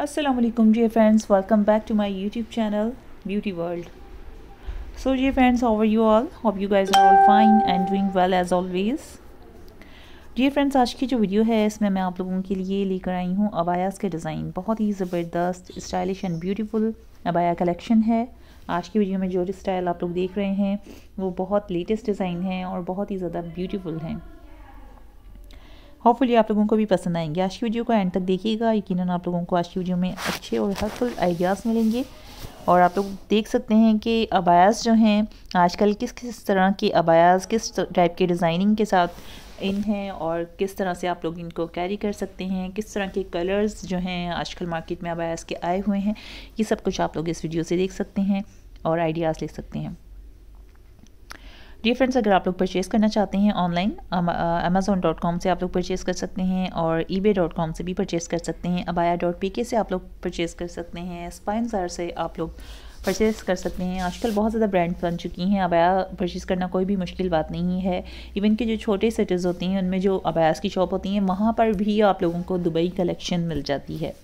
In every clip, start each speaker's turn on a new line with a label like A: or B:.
A: असलम जी friends welcome back to my YouTube channel beauty world so जी friends how are you all hope you guys are all fine and doing well as always जी friends आज की जो video है इसमें मैं आप लोगों के लिए लेकर आई हूँ अबायास के डिज़ाइन बहुत ही ज़बरदस्त स्टाइलिश एंड ब्यूटीफुल अबाया कलेक्शन है आज की वीडियो में जो स्टाइल आप लोग देख रहे हैं वो बहुत लेटेस्ट डिज़ाइन है और बहुत ही ज़्यादा ब्यूटीफुल हैं होपफुली आप लोगों को भी पसंद आएंगे आज की वीडियो को एंड तक देखिएगा यकीन आप लोगों को आज की वीडियो में अच्छे और हेल्पफुल आइडियाज़ मिलेंगे और आप लोग देख सकते हैं कि अबायास जो हैं आजकल किस किस तरह के अबायास किस टाइप के डिज़ाइनिंग के साथ इन हैं और किस तरह से आप लोग इनको कैरी कर सकते हैं किस तरह के कलर्स जो हैं आजकल मार्केट में अबायास के आए हुए हैं ये सब कुछ आप लोग इस वीडियो से देख सकते हैं और आइडियाज़ ले सकते हैं डी फ्रेंड्स अगर आप लोग परचेज़ करना चाहते हैं ऑनलाइन अमेज़ोन डॉट कॉम से आप लोग परचेज़ कर सकते हैं और ई बे डॉट कॉम से भी परचेज़ कर सकते हैं अबाया डॉट पी के से आप लोग परचेज़ कर सकते हैं स्पाइन जार से आप लोग परचेज़ कर सकते हैं आजकल बहुत ज़्यादा ब्रांड बन चुकी हैं अबाया परचेज़ करना कोई भी मुश्किल बात नहीं है इवन के जो छोटे सिटीज़ होती हैं उनमें जो अबायास की शॉप होती हैं वहाँ पर भी आप लोगों को दुबई कलेक्शन मिल जाती है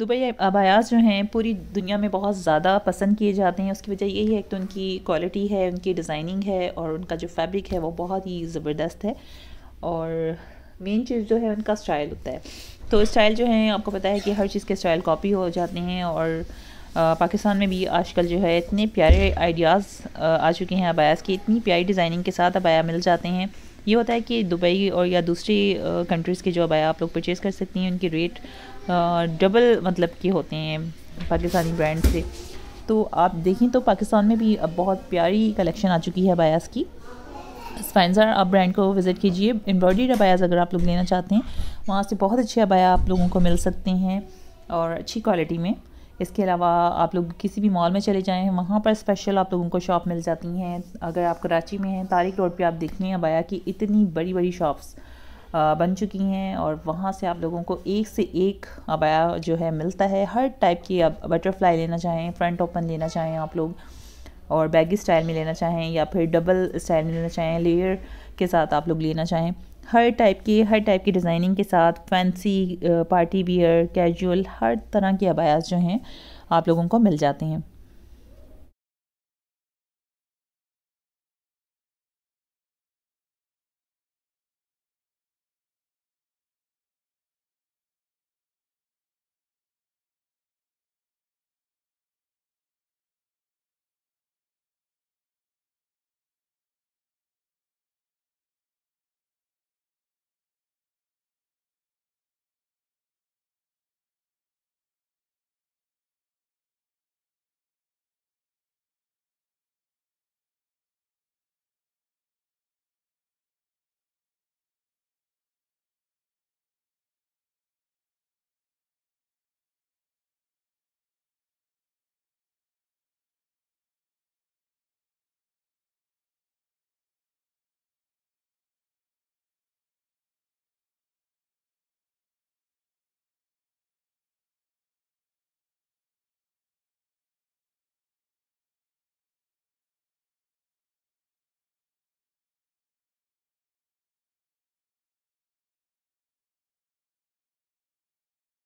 A: दुबई अबायास जो हैं पूरी दुनिया में बहुत ज़्यादा पसंद किए जाते हैं उसकी वजह यही है कि तो उनकी क्वालिटी है उनकी डिज़ाइनिंग है और उनका जो फैब्रिक है वो बहुत ही ज़बरदस्त है और मेन चीज़ जो है उनका स्टाइल होता है तो स्टाइल जो है आपको पता है कि हर चीज़ के स्टाइल कॉपी हो जाते हैं और आ, पाकिस्तान में भी आजकल जो है इतने प्यारे आइडियाज़ आ चुके हैं अबायास की इतनी प्यारी डिज़ाइनिंग के साथ अबाया मिल जाते हैं ये होता है कि दुबई और या दूसरी कंट्रीज़ के जो अबाया आप लोग परचेज़ कर सकती हैं उनकी रेट डबल मतलब के होते हैं पाकिस्तानी ब्रांड से तो आप देखें तो पाकिस्तान में भी अब बहुत प्यारी कलेक्शन आ चुकी है बायास की स्पाइनजर आप ब्रांड को विज़िट कीजिए एम्ब्रॉयडरी अबायास अगर आप लोग लेना चाहते हैं वहाँ से बहुत अच्छे अबाया आप लोगों को मिल सकते हैं और अच्छी क्वालिटी में इसके अलावा आप लोग किसी भी मॉल में चले जाएँ वहाँ पर स्पेशल आप लोगों को शॉप मिल जाती हैं अगर आप कराची में हैं तारिक रोड पर आप देख लें अबाया की इतनी बड़ी बड़ी शॉप्स बन चुकी हैं और वहाँ से आप लोगों को एक से एक अबाया जो है मिलता है हर टाइप की आप बटरफ्लाई लेना चाहें फ्रंट ओपन लेना चाहें आप लोग और बैगी स्टाइल में लेना चाहें या फिर डबल स्टाइल में लेना चाहें लेयर के साथ आप लोग लेना चाहें हर टाइप की हर टाइप की डिज़ाइनिंग के साथ फैंसी पार्टी वियर कैजुअल हर तरह के अबायास जो हैं आप लोगों को मिल जाते हैं